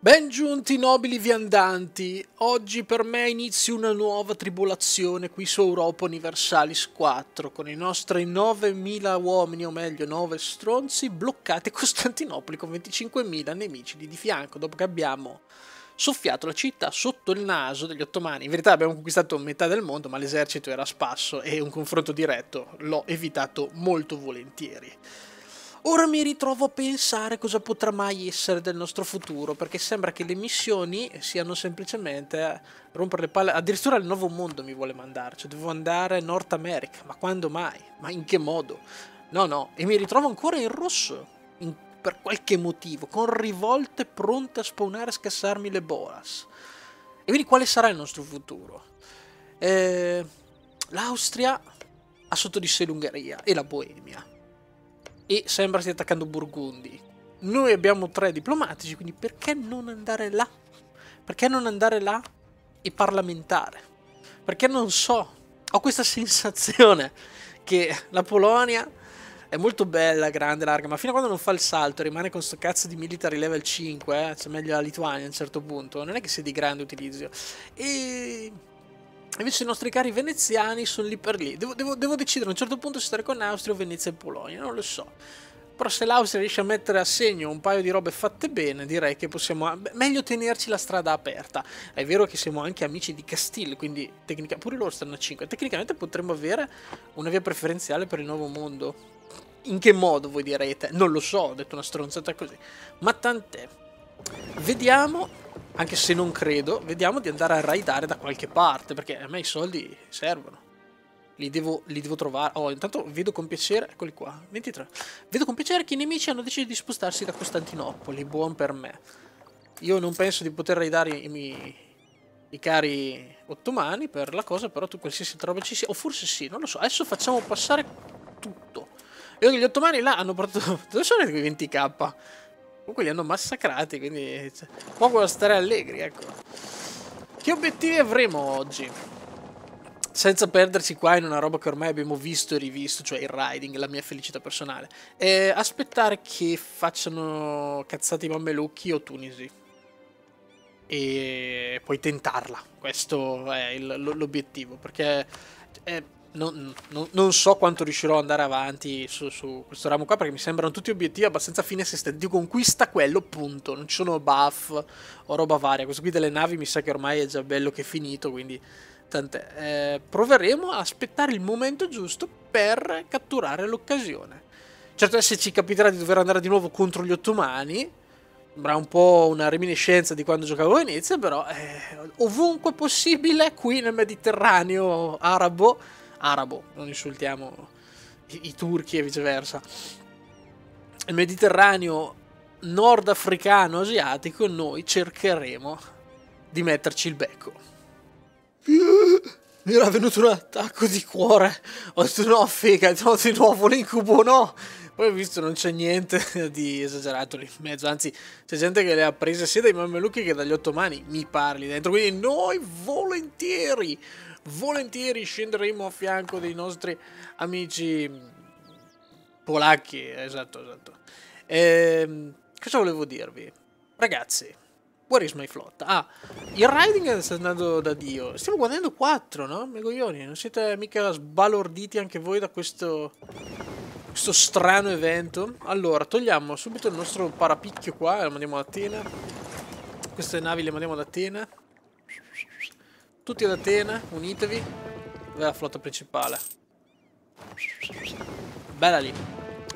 Ben giunti nobili viandanti, oggi per me inizia una nuova tribolazione qui su Europa Universalis 4 con i nostri 9.000 uomini, o meglio 9 stronzi, bloccati a Costantinopoli con 25.000 nemici lì di fianco dopo che abbiamo soffiato la città sotto il naso degli ottomani. In verità abbiamo conquistato metà del mondo ma l'esercito era a spasso e un confronto diretto l'ho evitato molto volentieri. Ora mi ritrovo a pensare cosa potrà mai essere del nostro futuro, perché sembra che le missioni siano semplicemente eh, rompere le palle. Addirittura il nuovo mondo mi vuole mandarci, devo andare in Nord America, ma quando mai? Ma in che modo? No, no, e mi ritrovo ancora in rosso, in, per qualche motivo, con rivolte pronte a spawnare e scassarmi le bolas. E quindi quale sarà il nostro futuro? Eh, L'Austria ha sotto di sé l'Ungheria e la Boemia e sembra stia attaccando Burgundi. Noi abbiamo tre diplomatici, quindi perché non andare là? Perché non andare là e parlamentare? Perché non so, ho questa sensazione che la Polonia è molto bella, grande, larga, ma fino a quando non fa il salto e rimane con sto cazzo di military level 5, eh, cioè meglio la Lituania a un certo punto, non è che sia di grande utilizzo. E Invece i nostri cari veneziani sono lì per lì. Devo, devo, devo decidere a un certo punto se stare con Austria o Venezia e Polonia, non lo so. Però se l'Austria riesce a mettere a segno un paio di robe fatte bene, direi che possiamo... Meglio tenerci la strada aperta. È vero che siamo anche amici di Castile, quindi tecnica, pure loro stanno a 5. Tecnicamente potremmo avere una via preferenziale per il nuovo mondo. In che modo voi direte? Non lo so, ho detto una stronzata così. Ma tant'è. Vediamo anche se non credo, vediamo di andare a raidare da qualche parte, perché a me i soldi servono. Li devo, li devo trovare. Oh, intanto vedo con piacere, eccoli qua, 23. Vedo con piacere che i nemici hanno deciso di spostarsi da Costantinopoli, buon per me. Io non penso di poter raidare i miei, i cari ottomani per la cosa, però tu qualsiasi trova ci sia, o forse sì, non lo so. Adesso facciamo passare tutto. Vedo che gli ottomani là hanno portato... Dove sono i 20k? Comunque li hanno massacrati, quindi cioè, poco da stare allegri, ecco. Che obiettivi avremo oggi? senza perderci qua in una roba che ormai abbiamo visto e rivisto, cioè il riding, la mia felicità personale. E aspettare che facciano cazzati mamelucchi o tunisi. E poi tentarla. Questo è l'obiettivo, perché è non, non, non, so quanto riuscirò ad andare avanti su, su, questo ramo qua perché mi sembrano tutti obiettivi abbastanza fine se stessi. Di conquista quello, punto. Non ci sono buff o roba varia. Questo qui delle navi mi sa che ormai è già bello che è finito, quindi tant'è. Eh, proveremo a aspettare il momento giusto per catturare l'occasione. Certo, se ci capiterà di dover andare di nuovo contro gli ottomani, sembra un po' una reminiscenza di quando giocavo a Venezia, però eh, ovunque possibile qui nel Mediterraneo arabo arabo, non insultiamo i, i turchi e viceversa. Il Mediterraneo nordafricano asiatico noi cercheremo di metterci il becco. Mi era venuto un attacco di cuore. Ho detto no, fegato, di nuovo l'incubo, no. Poi ho visto non c'è niente di esagerato lì in mezzo, anzi c'è gente che le ha prese sia dai mamelucchi che dagli ottomani, mi parli dentro, quindi noi volentieri volentieri scenderemo a fianco dei nostri amici polacchi, esatto, esatto. Ehm, cosa volevo dirvi? Ragazzi, where is my flotta? Ah, il riding sta andando da Dio. Stiamo guadagnando 4, no? Megoglioni, non siete mica sbalorditi anche voi da questo... Questo strano evento. Allora, togliamo subito il nostro parapicchio qua e lo mandiamo ad Atene. Queste navi le mandiamo ad Atene. Tutti ad Atene, unitevi. Dov'è la flotta principale? Bella lì.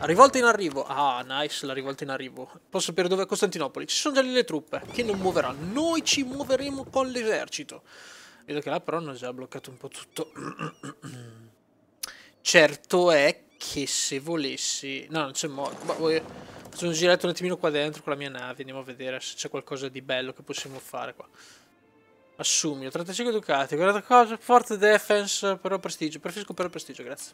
rivolta in arrivo. Ah, nice, la rivolta in arrivo. Posso sapere dove è Costantinopoli? Ci sono già lì le truppe, che non muoverà. Noi ci muoveremo con l'esercito. Vedo che là però hanno già bloccato un po' tutto. certo è che se volessi... No, non c'è modo. Faccio un giretto un attimino qua dentro con la mia nave. Andiamo a vedere se c'è qualcosa di bello che possiamo fare qua. Assumio, 35 ducati, guarda cosa, forte defense, però prestigio, preferisco però prestigio, grazie.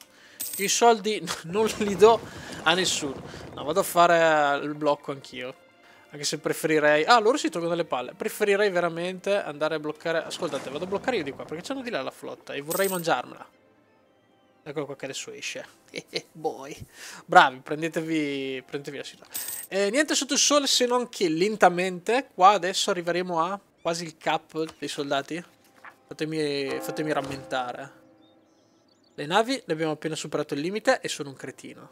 I soldi non li do a nessuno. No, vado a fare il blocco anch'io. Anche se preferirei... Ah, loro si tolgono le palle. Preferirei veramente andare a bloccare... Ascoltate, vado a bloccare io di qua, perché c'hanno di là la flotta e vorrei mangiarmela. Eccolo qua che adesso esce. Eh, eh, boy. Bravi, prendetevi, prendetevi la sigla. Eh, niente sotto il sole se non che lentamente qua adesso arriveremo a quasi il cap dei soldati. Fatemi, fatemi rammentare. Le navi le abbiamo appena superato il limite e sono un cretino.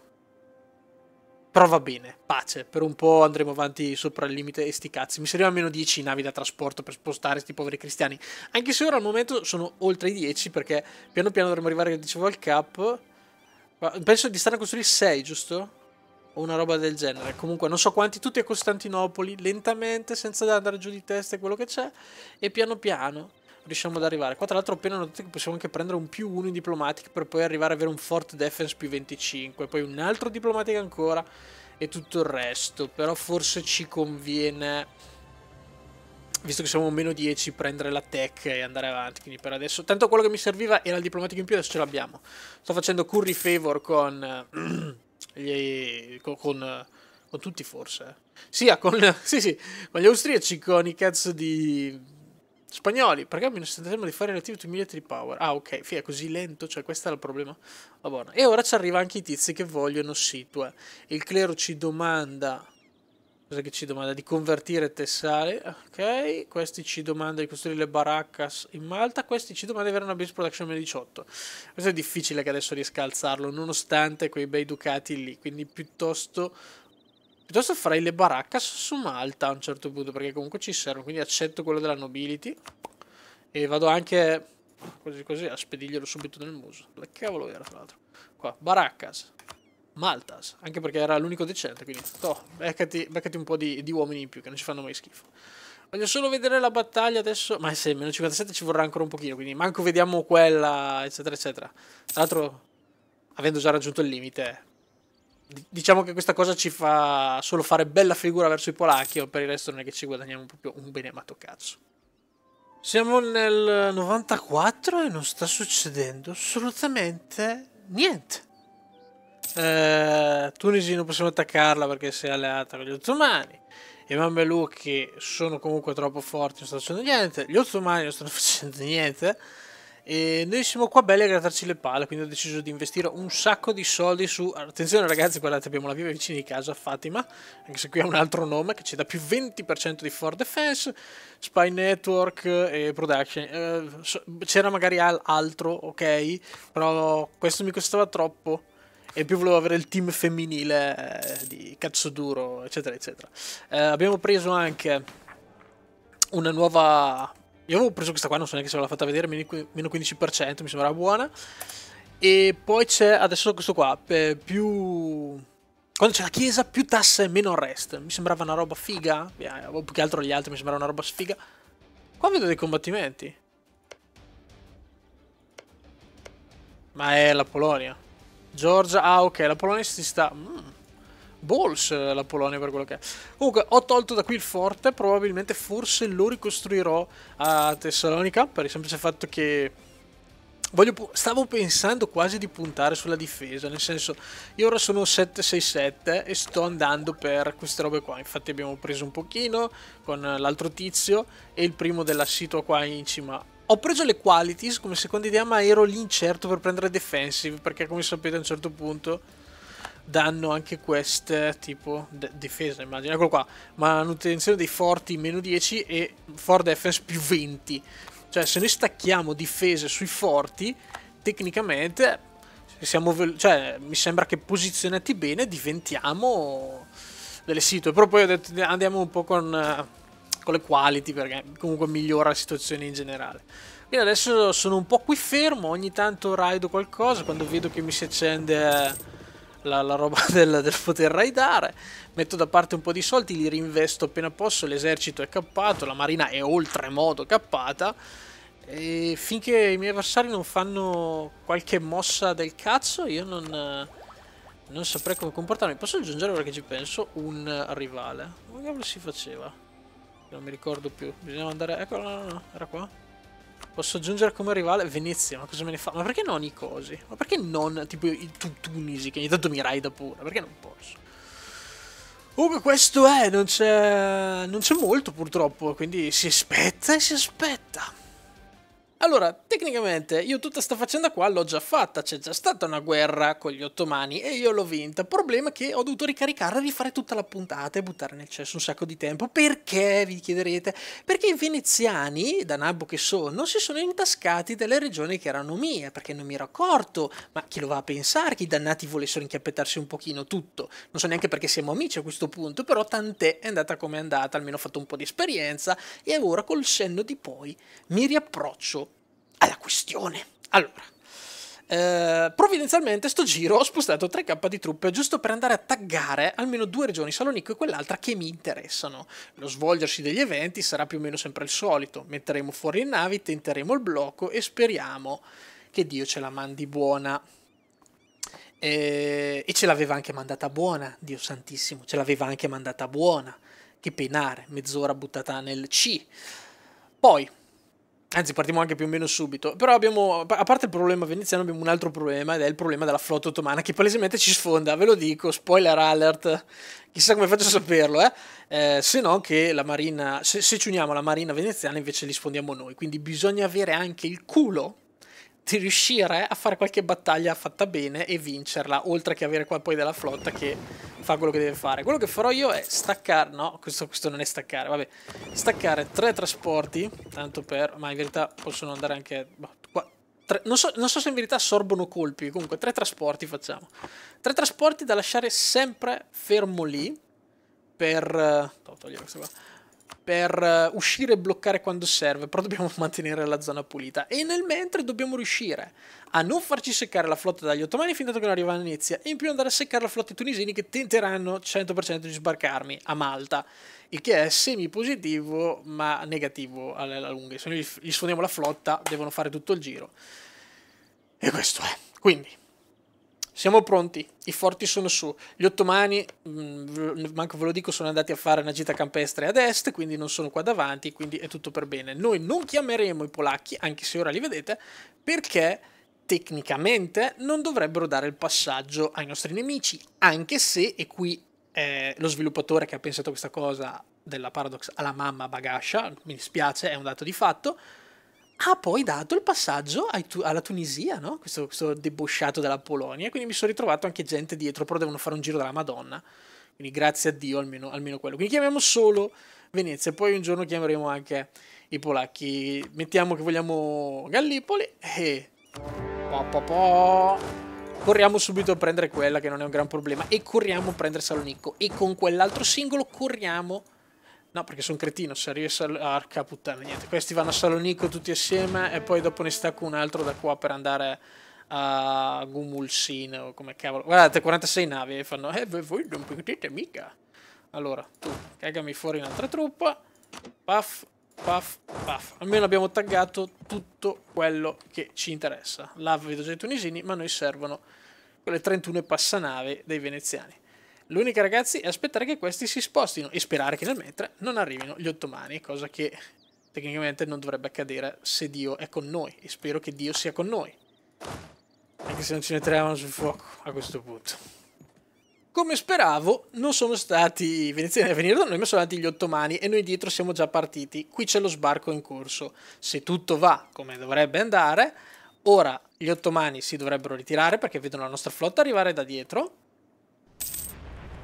Però va bene, pace. Per un po' andremo avanti sopra il limite e sti cazzi. Mi servono almeno 10 navi da trasporto per spostare sti poveri cristiani. Anche se ora al momento sono oltre i 10 perché piano piano dovremmo arrivare, dicevo, al cap. Penso di stare a costruire 6, giusto? o una roba del genere. Comunque non so quanti, tutti a Costantinopoli, lentamente, senza andare giù di testa quello che c'è, e piano piano riusciamo ad arrivare. Qua tra l'altro ho appena notato che possiamo anche prendere un più uno in diplomatic per poi arrivare ad avere un Fort Defense più 25, poi un altro diplomatic ancora e tutto il resto, però forse ci conviene visto che siamo a meno 10, prendere la tech e andare avanti. Quindi per adesso, tanto quello che mi serviva era il diplomatic in più, adesso ce l'abbiamo. Sto facendo curry favor con gli, con, con, con, tutti forse. Eh. Sia con, sì, sì, con gli austriaci, con i cazzo di spagnoli. Perché mi sentiremo di fare relativo to military power? Ah, ok, fia, così lento, cioè questo è il problema. Va buono. E ora ci arriva anche i tizi che vogliono Situa. Eh. Il clero ci domanda Cosa che ci domanda? Di convertire tessali. Ok, questi ci domanda di costruire le baraccas in Malta. Questi ci domanda di avere una base production 18. Questo è difficile che adesso riesca a alzarlo, nonostante quei bei ducati lì. Quindi piuttosto, piuttosto farei le baraccas su Malta a un certo punto, perché comunque ci servono. Quindi accetto quello della nobility. E vado anche così così a spediglielo subito nel muso. La cavolo era, tra l'altro? Qua, baraccas. Maltas, anche perché era l'unico decente, quindi toh, beccati, beccati un po' di, di, uomini in più che non ci fanno mai schifo. Voglio solo vedere la battaglia adesso, ma se meno 57 ci vorrà ancora un pochino, quindi manco vediamo quella, eccetera, eccetera. Tra l'altro, avendo già raggiunto il limite, diciamo che questa cosa ci fa solo fare bella figura verso i polacchi, o per il resto non è che ci guadagniamo proprio un benemato cazzo. Siamo nel 94 e non sta succedendo assolutamente niente eh, Tunisi non possiamo attaccarla perché si è alleata con gli Ottomani. I mamelucchi sono comunque troppo forti, non stanno facendo niente. Gli Ottomani non stanno facendo niente. E noi siamo qua belli a grattarci le palle, quindi ho deciso di investire un sacco di soldi su... Attenzione ragazzi, guardate, abbiamo la viva vicina di casa, Fatima, anche se qui ha un altro nome che ci dà più 20% di for defense, spy network e production. Eh, c'era magari altro, ok, però questo mi costava troppo e più volevo avere il team femminile eh, di cazzo duro, eccetera, eccetera. Eh, abbiamo preso anche una nuova... Io avevo preso questa qua, non so neanche se ve l'ho fatta vedere, meno 15%, mi sembrava buona. E poi c'è adesso questo qua, più... Quando c'è la chiesa, più tasse, meno arrest. Mi sembrava una roba figa, eh, o più che altro gli altri mi sembrava una roba sfiga. Qua vedo dei combattimenti. Ma è la Polonia. Georgia, ah ok, la Polonia si sta... Mm. Balls eh, la Polonia per quello che è. Comunque ho tolto da qui il forte, probabilmente forse lo ricostruirò a Tessalonica per il semplice fatto che Voglio, stavo pensando quasi di puntare sulla difesa, nel senso io ora sono 767 e sto andando per queste robe qua, infatti abbiamo preso un pochino con l'altro tizio e il primo della situa qua in cima ho preso le qualities come seconda idea, ma ero lì incerto per prendere defensive, perché come sapete a un certo punto danno anche queste tipo de difesa, immagino. Eccolo qua, manutenzione dei forti meno 10 e for defense più 20. Cioè se noi stacchiamo difese sui forti, tecnicamente cioè, mi sembra che posizionati bene diventiamo delle sito. Però poi ho detto andiamo un po' con... Uh, con le quality perché comunque migliora la situazione in generale. Quindi adesso sono un po' qui fermo, ogni tanto raido qualcosa quando vedo che mi si accende la, la roba del, del, poter raidare, metto da parte un po' di soldi, li reinvesto appena posso, l'esercito è cappato, la marina è oltremodo cappata e finché i miei avversari non fanno qualche mossa del cazzo io non, non saprei come comportarmi. Posso aggiungere, ora che ci penso, un rivale. Come cavolo si faceva? Non mi ricordo più. Bisognava andare... Eccola, no, no, era qua. Posso aggiungere come rivale Venezia, ma cosa me ne fa? Ma perché non i cosi? Ma perché non tipo i Tunisi che ogni tanto mi raida pure? Perché non posso? Comunque questo è, non c'è, non c'è molto purtroppo, quindi si aspetta e si aspetta. Allora, tecnicamente io tutta sta faccenda qua l'ho già fatta, c'è già stata una guerra con gli ottomani e io l'ho vinta. Problema è che ho dovuto ricaricare di fare tutta la puntata e buttare nel cesso un sacco di tempo. Perché, vi chiederete? Perché i veneziani, da nabbo che sono, si sono intascati delle regioni che erano mie, perché non mi ero accorto. Ma chi lo va a pensare che i dannati volessero inchiappettarsi un pochino tutto? Non so neanche perché siamo amici a questo punto, però tant'è, è andata come è andata, almeno ho fatto un po' di esperienza e ora col senno di poi mi riapproccio alla questione. Allora, eh, provvidenzialmente sto giro ho spostato 3k di truppe giusto per andare a taggare almeno due regioni, Salonico e quell'altra, che mi interessano. Lo svolgersi degli eventi sarà più o meno sempre il solito. Metteremo fuori le navi, tenteremo il blocco e speriamo che Dio ce la mandi buona. Eh, e ce l'aveva anche mandata buona, Dio santissimo, ce l'aveva anche mandata buona. Che penare, mezz'ora buttata nel C. Poi, Anzi, partiamo anche più o meno subito. Però abbiamo, a parte il problema veneziano, abbiamo un altro problema ed è il problema della flotta ottomana che palesemente ci sfonda. Ve lo dico, spoiler alert, chissà come faccio a saperlo, eh? Eh, se no che la marina, se, se ci uniamo alla marina veneziana invece li sfondiamo noi. Quindi bisogna avere anche il culo di riuscire a fare qualche battaglia fatta bene e vincerla, oltre che avere qua poi della flotta che fa quello che deve fare. Quello che farò io è staccare, no, questo, questo non è staccare, vabbè, staccare tre trasporti, tanto per, ma in verità possono andare anche, boh, qua, tre, non, so, non so se in verità assorbono colpi, comunque tre trasporti facciamo. Tre trasporti da lasciare sempre fermo lì, per... Devo eh, togliere questo qua per eh, uscire e bloccare quando serve, però dobbiamo mantenere la zona pulita. E nel mentre dobbiamo riuscire a non farci seccare la flotta dagli ottomani fin tanto che non arriva a Venezia, e in più andare a seccare la flotta dei tunisini che tenteranno 100% di sbarcarmi a Malta, il che è semi positivo ma negativo alla lunga. Se noi gli sfondiamo la flotta, devono fare tutto il giro. E questo è. Quindi, siamo pronti, i forti sono su. Gli ottomani, mm, manco ve lo dico, sono andati a fare una gita campestre ad est, quindi non sono qua davanti, quindi è tutto per bene. Noi non chiameremo i polacchi, anche se ora li vedete, perché tecnicamente non dovrebbero dare il passaggio ai nostri nemici, anche se, e qui eh, lo sviluppatore che ha pensato questa cosa della Paradox alla mamma Bagascia, mi dispiace, è un dato di fatto, ha poi dato il passaggio tu- alla Tunisia, no? questo, questo debosciato della Polonia, quindi mi sono ritrovato anche gente dietro, però devono fare un giro della Madonna, quindi grazie a Dio almeno, almeno quello. Quindi chiamiamo solo Venezia, poi un giorno chiameremo anche i polacchi, mettiamo che vogliamo Gallipoli e... Po, po, po. Corriamo subito a prendere quella che non è un gran problema e corriamo a prendere Salonicco e con quell'altro singolo corriamo No, perché sono cretino, se arrivi a... Arca puttana, niente. Questi vanno a Salonico tutti assieme e poi dopo ne stacco un altro da qua per andare a Gumulsin o come cavolo. Guardate, 46 navi e fanno, eh, voi non potete mica. Allora, tu cagami fuori un'altra truppa. Puff, puff, puff. Almeno abbiamo taggato tutto quello che ci interessa. L'avido dei tunisini, ma noi servono quelle 31 passanavi dei veneziani. L'unica ragazzi è aspettare che questi si spostino e sperare che nel mentre non arrivino gli ottomani, cosa che tecnicamente non dovrebbe accadere se Dio è con noi e spero che Dio sia con noi. Anche se non ci metteremo sul fuoco a questo punto. Come speravo, non sono stati i veneziani a venire da noi, ma sono stati gli ottomani e noi dietro siamo già partiti. Qui c'è lo sbarco in corso. Se tutto va come dovrebbe andare, ora gli ottomani si dovrebbero ritirare perché vedono la nostra flotta arrivare da dietro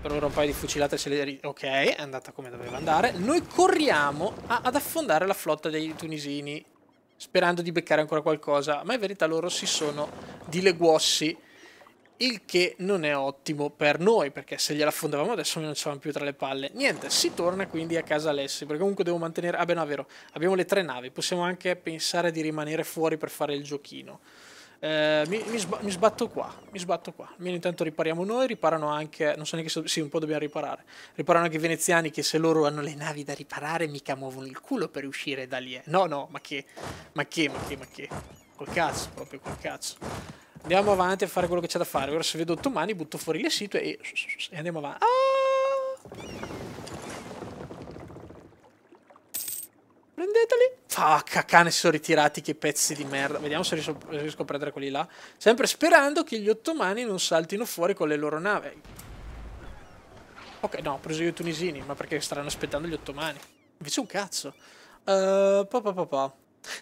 per ora un paio di fucilate se le... Ok, è andata come doveva andare. Noi corriamo a, ad affondare la flotta dei tunisini, sperando di beccare ancora qualcosa. Ma in verità loro si sono dileguossi, il che non è ottimo per noi, perché se gliela affondavamo adesso non c'erano più tra le palle. Niente, si torna quindi a casa Alessi, perché comunque devo mantenere... Ah beh, no, è vero, abbiamo le tre navi, possiamo anche pensare di rimanere fuori per fare il giochino. Eh, mi, mi, sba mi, sbatto qua, mi sbatto qua. Almeno intanto ripariamo noi, riparano anche... Non so neanche se... Sì, un po' dobbiamo riparare. Riparano anche i veneziani che se loro hanno le navi da riparare mica muovono il culo per uscire da lì. Eh. No, no, ma che... Ma che, ma che, ma che... Col cazzo, proprio col cazzo. Andiamo avanti a fare quello che c'è da fare. Ora se vedo ottomani butto fuori le sito e... E andiamo avanti. Ah! Prendeteli. Facca, cane, si sono ritirati che pezzi di merda. Vediamo se riesco, riesco a prendere quelli là. Sempre sperando che gli ottomani non saltino fuori con le loro navi. Ok, no, ho preso io i tunisini, ma perché staranno aspettando gli ottomani? Invece un cazzo. Uh, pa, pa, pa,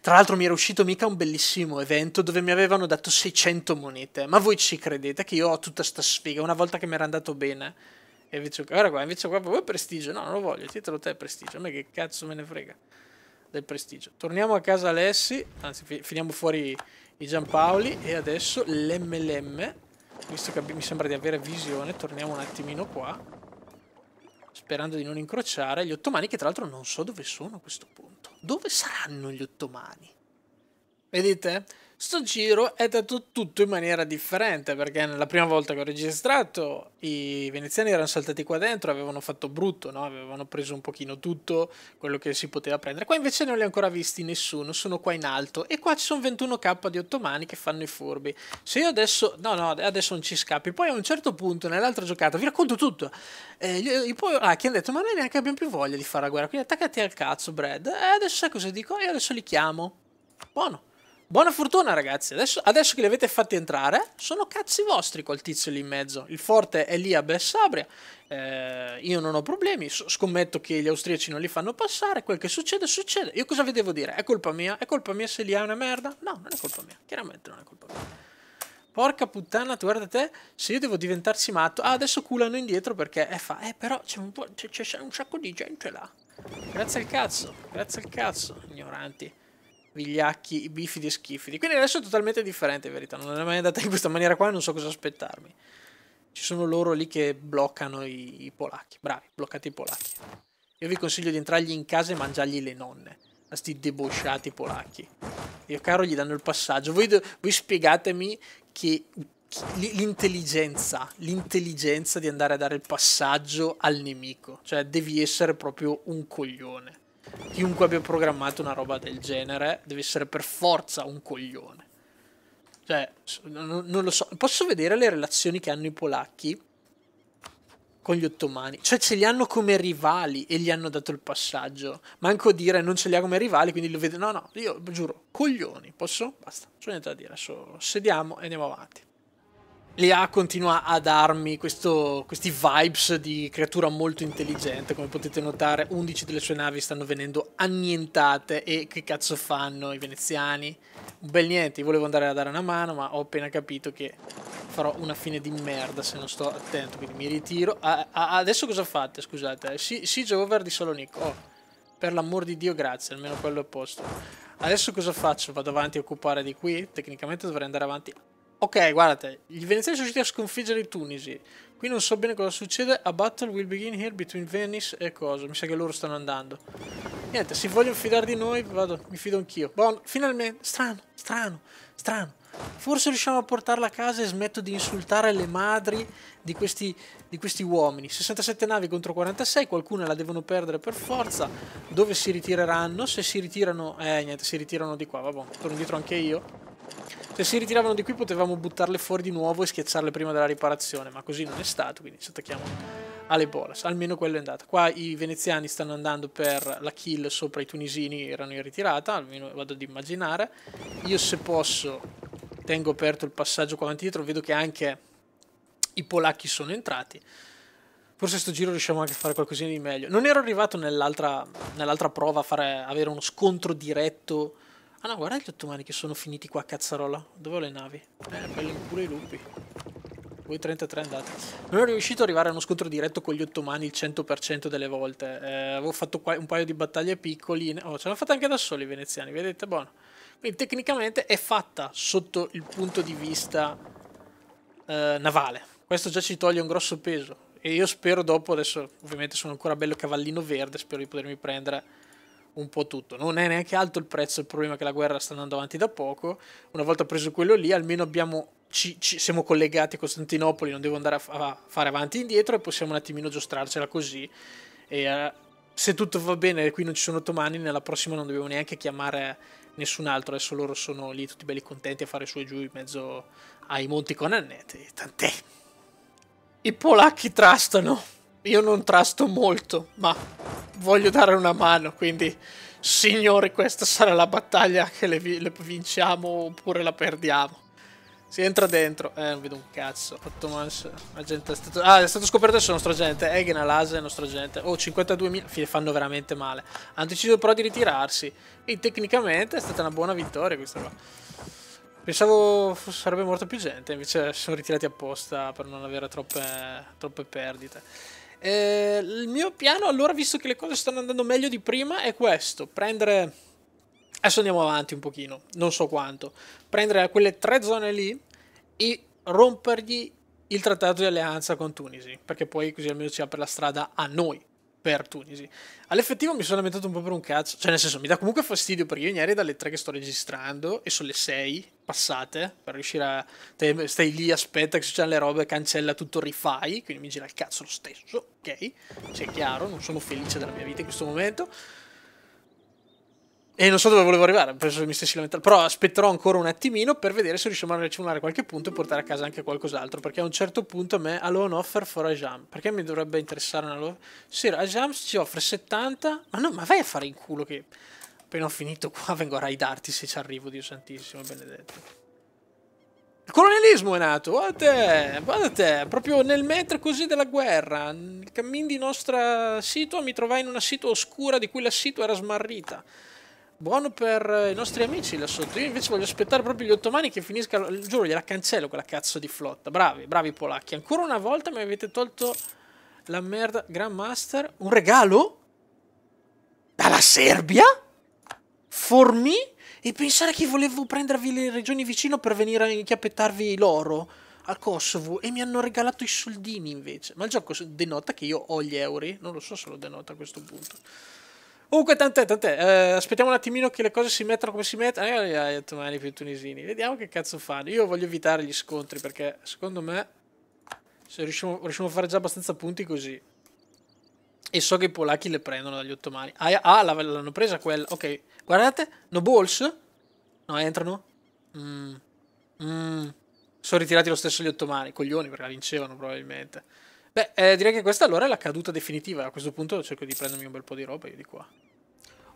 Tra l'altro mi era uscito mica un bellissimo evento dove mi avevano dato 600 monete. Ma voi ci credete che io ho tutta sta sfiga una volta che mi era andato bene? E invece, guarda qua, invece qua proprio prestigio. No, non lo voglio, titolo te prestigio. A me che cazzo me ne frega del prestigio. Torniamo a casa Alessi, anzi finiamo fuori i Giampaoli e adesso l'MLM, visto che mi sembra di avere visione, torniamo un attimino qua, sperando di non incrociare gli ottomani che tra l'altro non so dove sono a questo punto. Dove saranno gli ottomani? Vedete? Sto giro è dato tutto in maniera differente perché nella prima volta che ho registrato i veneziani erano saltati qua dentro, avevano fatto brutto, no? avevano preso un pochino tutto quello che si poteva prendere. Qua invece non li ho ancora visti nessuno, sono qua in alto e qua ci sono 21k di ottomani che fanno i furbi. Se io adesso, no no, adesso non ci scappi, poi a un certo punto nell'altra giocata, vi racconto tutto, eh, poi, ah, chi hanno detto ma noi neanche abbiamo più voglia di fare la guerra, quindi attaccati al cazzo Brad, e eh, adesso sai cosa dico? Io adesso li chiamo. Buono. Buona fortuna, ragazzi. Adesso, adesso che li avete fatti entrare, sono cazzi vostri col tizio lì in mezzo. Il forte è lì a Bessabria. Eh, io non ho problemi. Scommetto che gli austriaci non li fanno passare. Quel che succede, succede. Io cosa vi devo dire? È colpa mia? È colpa mia se li è una merda? No, non è colpa mia. Chiaramente non è colpa mia. Porca puttana, tu guarda te, se io devo diventarsi matto... Ah, adesso culano indietro perché... Eh, fa... eh però c'è un, un sacco di gente là. Grazie al cazzo, grazie al cazzo, ignoranti vigliacchi, bifidi e schifidi. Quindi adesso è totalmente differente in verità, non è mai andata in questa maniera qua e non so cosa aspettarmi. Ci sono loro lì che bloccano i, i polacchi, bravi, bloccate i polacchi. Io vi consiglio di entrargli in casa e mangiargli le nonne, a sti debosciati polacchi. Io caro gli danno il passaggio, voi, voi spiegatemi che l'intelligenza, l'intelligenza di andare a dare il passaggio al nemico, cioè devi essere proprio un coglione chiunque abbia programmato una roba del genere deve essere per forza un coglione. Cioè, non, non lo so. Posso vedere le relazioni che hanno i polacchi con gli ottomani? Cioè, ce li hanno come rivali e gli hanno dato il passaggio. Manco dire non ce li ha come rivali, quindi lo vedo. No, no, io giuro, coglioni, posso? Basta, non c'è niente da dire. Adesso sediamo e andiamo avanti l'IA continua a darmi questo, questi vibes di creatura molto intelligente, come potete notare 11 delle sue navi stanno venendo annientate e che cazzo fanno i veneziani? Un bel niente, volevo andare a dare una mano ma ho appena capito che farò una fine di merda se non sto attento, quindi mi ritiro. Ah, ah, adesso cosa fate? Scusate, si, Siege Over di Salonico, oh, per l'amor di Dio grazie, almeno quello è posto. Adesso cosa faccio? Vado avanti a occupare di qui? Tecnicamente dovrei andare avanti Ok, guardate, i veneziani sono riusciti a sconfiggere i tunisi. Qui non so bene cosa succede. A battle will begin here between Venice e cosa. Mi sa che loro stanno andando. Niente, se vogliono fidare di noi, vado, mi fido anch'io. Bon, finalmente, strano, strano, strano. Forse riusciamo a portarla a casa e smetto di insultare le madri di questi, di questi uomini. 67 navi contro 46, qualcuna la devono perdere per forza. Dove si ritireranno? Se si ritirano... Eh, niente, si ritirano di qua, vabbè, torno dietro anche io. Se si ritiravano di qui potevamo buttarle fuori di nuovo e schiacciarle prima della riparazione, ma così non è stato, quindi ci attacchiamo alle bolas. Almeno quello è andato. Qua i veneziani stanno andando per la kill sopra i tunisini, erano in ritirata, almeno vado ad immaginare. Io se posso tengo aperto il passaggio qua avanti dietro, vedo che anche i polacchi sono entrati. Forse sto giro riusciamo anche a fare qualcosina di meglio. Non ero arrivato nell'altra nell prova a fare, avere uno scontro diretto Ah no, guarda gli ottomani che sono finiti qua cazzarola. Dove ho le navi? Eh, belli pure i lupi. Voi 33 andate. Non ero riuscito ad arrivare a uno scontro diretto con gli ottomani il 100% delle volte. Eh, avevo fatto un paio di battaglie piccoline. Oh, ce l'hanno fatta anche da soli i veneziani, vedete? Buono. Quindi tecnicamente è fatta sotto il punto di vista eh, navale. Questo già ci toglie un grosso peso. E io spero dopo, adesso ovviamente sono ancora bello cavallino verde, spero di potermi prendere un po' tutto. Non è neanche alto il prezzo, il problema è che la guerra sta andando avanti da poco. Una volta preso quello lì, almeno abbiamo, ci, ci, siamo collegati a Costantinopoli, non devo andare a, a, fare avanti e indietro e possiamo un attimino giostrarcela così. E, uh, se tutto va bene e qui non ci sono ottomani, nella prossima non dobbiamo neanche chiamare nessun altro. Adesso loro sono lì tutti belli contenti a fare su e giù in mezzo ai monti con Annette. Tant'è. I polacchi trastano. Io non trasto molto, ma voglio dare una mano, quindi signore, questa sarà la battaglia che le, le vinciamo oppure la perdiamo. Si entra dentro. Eh, non vedo un cazzo. Ottomans, agente è stato... Ah, è stato scoperto adesso il nostro agente. Egen Alase è il nostro agente. Oh, 52.000. Fanno veramente male. Hanno deciso però di ritirarsi. E tecnicamente è stata una buona vittoria questa qua. Pensavo sarebbe morta più gente, invece sono ritirati apposta per non avere troppe, troppe perdite. Eh, il mio piano, allora, visto che le cose stanno andando meglio di prima, è questo: prendere. Adesso andiamo avanti un pochino, non so quanto. Prendere quelle tre zone lì e rompergli il trattato di alleanza con Tunisi, perché poi così almeno ci apre la strada a noi per Tunisi. All'effettivo mi sono lamentato un po' per un cazzo, cioè nel senso mi dà comunque fastidio perché io ieri dalle 3 che sto registrando e sono le 6 passate per riuscire a... Te, stai lì, aspetta che succedano le robe, cancella tutto, rifai, quindi mi gira il cazzo lo stesso, ok? Cioè è chiaro, non sono felice della mia vita in questo momento. E non so dove volevo arrivare, penso che mi stessi lamentando. Però aspetterò ancora un attimino per vedere se riusciamo a racimolare qualche punto e portare a casa anche qualcos'altro. Perché a un certo punto a me ha loan offer for Ajam. Perché mi dovrebbe interessare una loan? Sì, Ajam ci offre 70. Ma no, ma vai a fare in culo che appena ho finito qua vengo a raidarti se ci arrivo, Dio santissimo, benedetto. Il colonialismo è nato, guarda te, guarda te, proprio nel mentre così della guerra. Nel cammin di nostra situa mi trovai in una situa oscura di cui la situa era smarrita. Buono per eh, i nostri amici là sotto. Io invece voglio aspettare proprio gli ottomani che finiscano. Eh, giuro, gliela cancello quella cazzo di flotta. Bravi, bravi polacchi. Ancora una volta mi avete tolto la merda. Grandmaster. Un regalo? Dalla Serbia? Formi? E pensare che volevo prendervi le regioni vicino per venire a inchiappettarvi l'oro al Kosovo e mi hanno regalato i soldini invece. Ma il gioco denota che io ho gli euro. Non lo so se lo denota a questo punto. Comunque, tant'è, tant'è. Uh, aspettiamo un attimino che le cose si mettano come si mettono. Eh, eh, domani più tunisini. Vediamo che cazzo fanno. Io voglio evitare gli scontri perché, secondo me, se riusciamo, riusciamo a fare già abbastanza punti così. E so che i polacchi le prendono dagli ottomani. Ah, ah l'hanno presa quella. Ok. Guardate. No balls. No, entrano. Mmm. Mm. Sono ritirati lo stesso gli ottomani. Coglioni perché la vincevano probabilmente. Beh, eh, direi che questa allora è la caduta definitiva. A questo punto cerco di prendermi un bel po' di roba io di qua.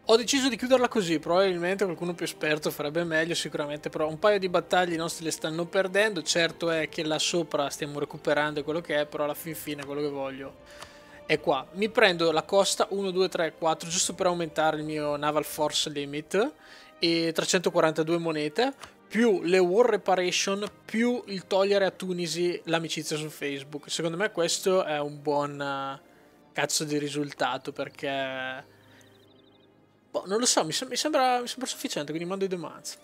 Ho deciso di chiuderla così, probabilmente qualcuno più esperto farebbe meglio sicuramente, però un paio di battaglie i nostri le stanno perdendo, certo è che là sopra stiamo recuperando quello che è, però alla fin fine quello che voglio è qua. Mi prendo la costa 1, 2, 3, 4 giusto per aumentare il mio Naval Force Limit e 342 monete, più le war reparation, più il togliere a Tunisi l'amicizia su Facebook. Secondo me questo è un buon eh, cazzo di risultato perché... Boh, non lo so, mi, sem mi, sembra, mi sembra, sufficiente, quindi mando i demanzi.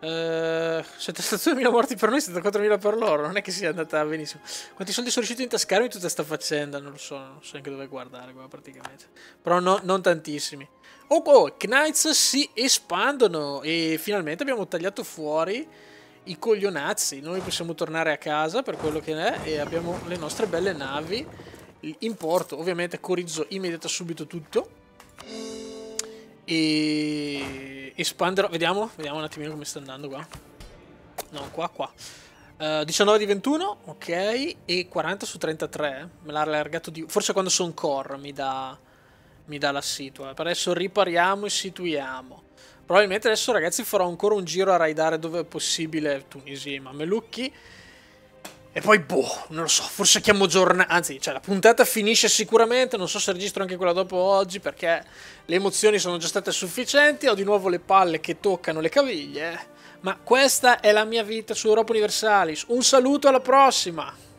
Uh, 72.000 morti per noi, 74.000 per loro. Non è che sia andata benissimo. Quanti soldi sono riusciti a intascarmi tutta sta faccenda? Non lo so, non so neanche dove guardare, qua praticamente. Però no, non tantissimi. Oh, oh Knights si espandono e finalmente abbiamo tagliato fuori i coglionazzi. Noi possiamo tornare a casa per quello che è e abbiamo le nostre belle navi in porto. Ovviamente Corizzo immediata subito tutto. E espanderò. Vediamo, vediamo un attimino come sta andando qua. No, qua, qua. Uh, eh, 19 di 21, ok. E 40 su 33. Me l'ha allargato di... Forse quando sono core mi dà... Da mi dà la situa. Eh. Per adesso ripariamo e situiamo. Probabilmente adesso ragazzi farò ancora un giro a raidare dove è possibile Tunisia e Mamelucchi. E poi, boh, non lo so, forse chiamo giornata. Anzi, cioè, la puntata finisce sicuramente. Non so se registro anche quella dopo oggi perché le emozioni sono già state sufficienti. Ho di nuovo le palle che toccano le caviglie. Eh. Ma questa è la mia vita su Europa Universalis. Un saluto, alla prossima!